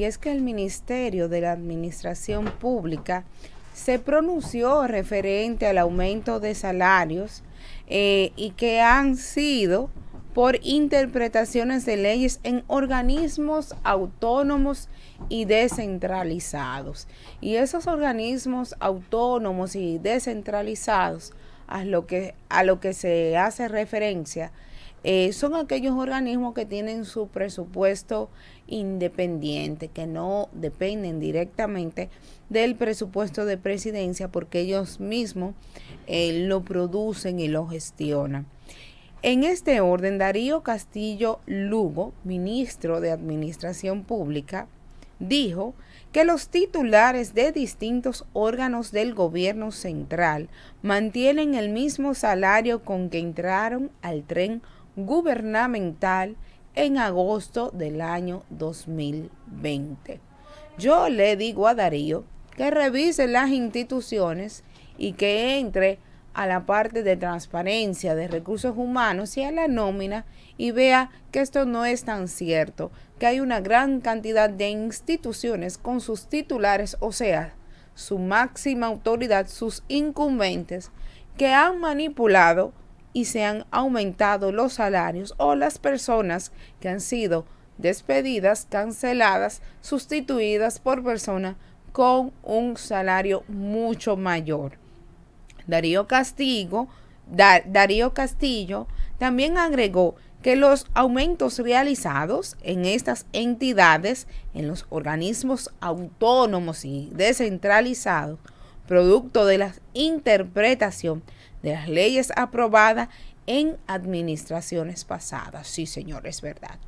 y es que el Ministerio de la Administración Pública se pronunció referente al aumento de salarios eh, y que han sido por interpretaciones de leyes en organismos autónomos y descentralizados. Y esos organismos autónomos y descentralizados a lo que, a lo que se hace referencia eh, son aquellos organismos que tienen su presupuesto independiente, que no dependen directamente del presupuesto de presidencia porque ellos mismos eh, lo producen y lo gestionan. En este orden, Darío Castillo Lugo, ministro de Administración Pública, dijo que los titulares de distintos órganos del gobierno central mantienen el mismo salario con que entraron al tren gubernamental en agosto del año 2020. Yo le digo a Darío que revise las instituciones y que entre a la parte de transparencia de recursos humanos y a la nómina y vea que esto no es tan cierto, que hay una gran cantidad de instituciones con sus titulares, o sea, su máxima autoridad, sus incumbentes, que han manipulado y se han aumentado los salarios o las personas que han sido despedidas, canceladas, sustituidas por personas con un salario mucho mayor. Darío Castillo, Darío Castillo también agregó que los aumentos realizados en estas entidades, en los organismos autónomos y descentralizados, producto de la interpretación de las leyes aprobadas en administraciones pasadas. Sí, señor, es verdad.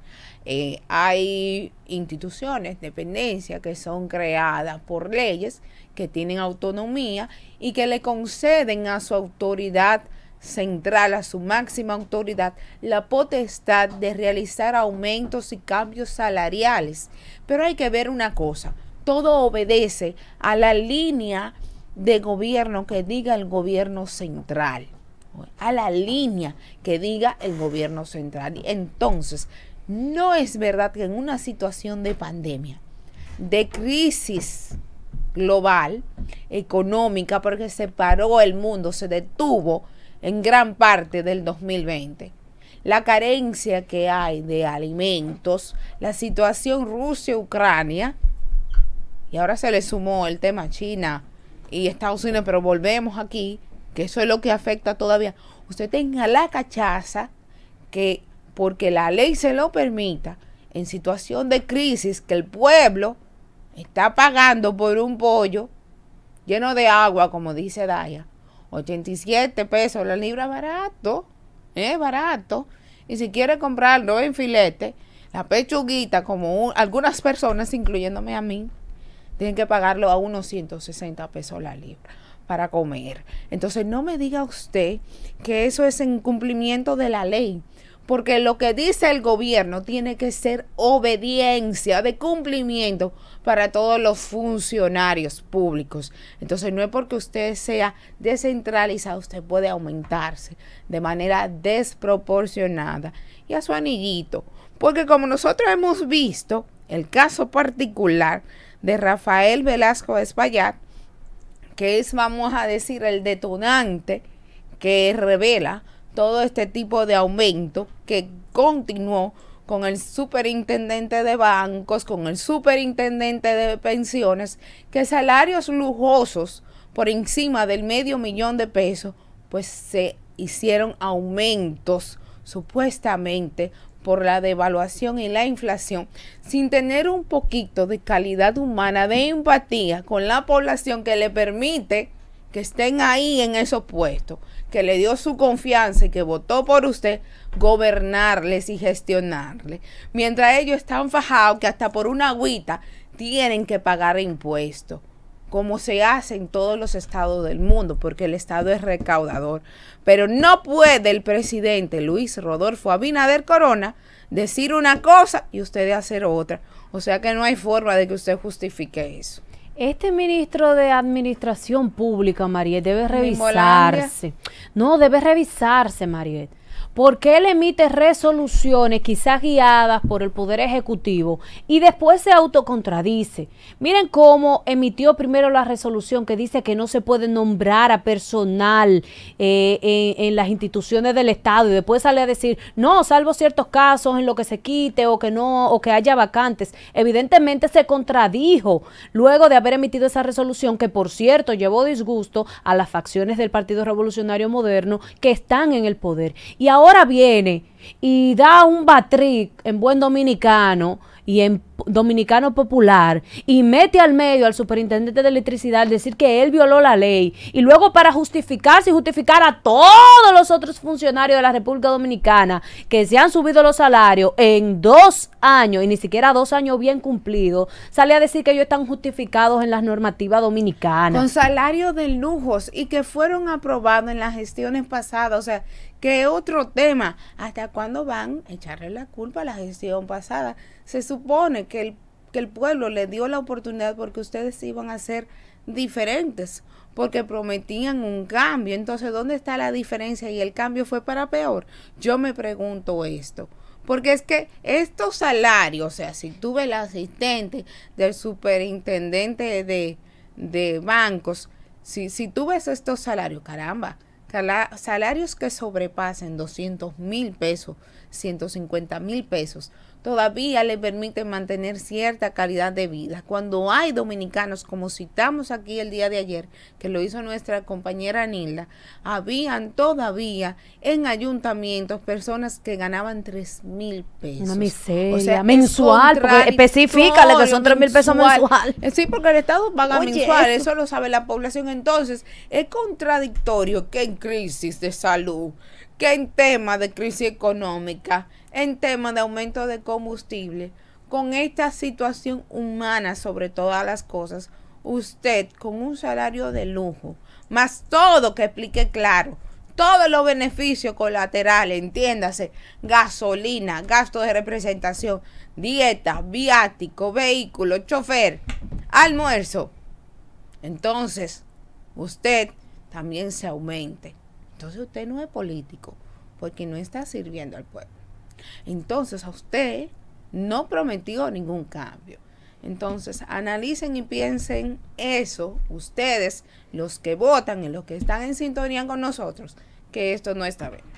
Eh, hay instituciones, dependencias que son creadas por leyes que tienen autonomía y que le conceden a su autoridad central, a su máxima autoridad, la potestad de realizar aumentos y cambios salariales. Pero hay que ver una cosa, todo obedece a la línea de gobierno que diga el gobierno central, a la línea que diga el gobierno central. Entonces, no es verdad que en una situación de pandemia, de crisis global, económica, porque se paró el mundo, se detuvo en gran parte del 2020 la carencia que hay de alimentos, la situación Rusia-Ucrania, y ahora se le sumó el tema China y Estados Unidos, pero volvemos aquí, que eso es lo que afecta todavía. Usted tenga la cachaza que, porque la ley se lo permita, en situación de crisis que el pueblo está pagando por un pollo lleno de agua, como dice Daya, 87 pesos la libra, barato, es eh, barato. Y si quiere comprarlo en filete, la pechuguita, como algunas personas, incluyéndome a mí, tienen que pagarlo a unos 160 pesos la libra para comer. Entonces no me diga usted que eso es en cumplimiento de la ley, porque lo que dice el gobierno tiene que ser obediencia de cumplimiento para todos los funcionarios públicos. Entonces no es porque usted sea descentralizado, usted puede aumentarse de manera desproporcionada y a su anillito, porque como nosotros hemos visto el caso particular de Rafael Velasco Espaillat, que es, vamos a decir, el detonante que revela todo este tipo de aumento que continuó con el superintendente de bancos, con el superintendente de pensiones, que salarios lujosos por encima del medio millón de pesos, pues se hicieron aumentos supuestamente por la devaluación y la inflación, sin tener un poquito de calidad humana, de empatía con la población que le permite que estén ahí en esos puestos, que le dio su confianza y que votó por usted, gobernarles y gestionarles. Mientras ellos están fajados que hasta por una agüita tienen que pagar impuestos como se hace en todos los estados del mundo, porque el estado es recaudador. Pero no puede el presidente Luis Rodolfo Abinader Corona decir una cosa y usted hacer otra. O sea que no hay forma de que usted justifique eso. Este ministro de Administración Pública, Mariet, debe revisarse. No, debe revisarse, Mariet porque él emite resoluciones quizás guiadas por el Poder Ejecutivo y después se autocontradice. Miren cómo emitió primero la resolución que dice que no se puede nombrar a personal eh, en, en, las instituciones del Estado y después sale a decir, no, salvo ciertos casos en lo que se quite o que no, o que haya vacantes. Evidentemente se contradijo luego de haber emitido esa resolución que por cierto llevó disgusto a las facciones del Partido Revolucionario Moderno que están en el poder. Y ahora viene y da un batric en buen dominicano y en Dominicano Popular y mete al medio al superintendente de electricidad decir que él violó la ley y luego para justificarse y justificar a todos los otros funcionarios de la República Dominicana que se han subido los salarios en dos años y ni siquiera dos años bien cumplidos, sale a decir que ellos están justificados en las normativas dominicanas. Con salarios de lujos y que fueron aprobados en las gestiones pasadas, o sea, que otro tema, ¿hasta cuándo van a echarle la culpa a la gestión pasada? Se supone que que el, pueblo le dio la oportunidad porque ustedes iban a ser diferentes, porque prometían un cambio. Entonces, ¿dónde está la diferencia? Y el cambio fue para peor. Yo me pregunto esto. Porque es que estos salarios, o sea, si tuve ves el asistente del superintendente de, de bancos, si, si tú ves estos salarios, caramba, salarios que sobrepasen 200 mil pesos, 150 mil pesos, todavía le permite mantener cierta calidad de vida. Cuando hay dominicanos, como citamos aquí el día de ayer, que lo hizo nuestra compañera Nilda, habían todavía en ayuntamientos personas que ganaban 3 mil pesos. Una miseria. O sea, mensual, porque que son 3 mil pesos mensual. Eh, sí, porque el Estado paga mensual, eso. eso lo sabe la población. Entonces, es contradictorio que en crisis de salud, que en tema de crisis económica, en tema de aumento de combustible, con esta situación humana sobre todas las cosas, usted con un salario de lujo, más todo que explique claro, todos los beneficios colaterales, entiéndase, gasolina, gasto de representación, dieta, viático, vehículo, chofer, almuerzo. Entonces, usted también se aumente. Entonces usted no es político porque no está sirviendo al pueblo. Entonces a usted no prometió ningún cambio. Entonces analicen y piensen eso, ustedes, los que votan y los que están en sintonía con nosotros, que esto no está bien.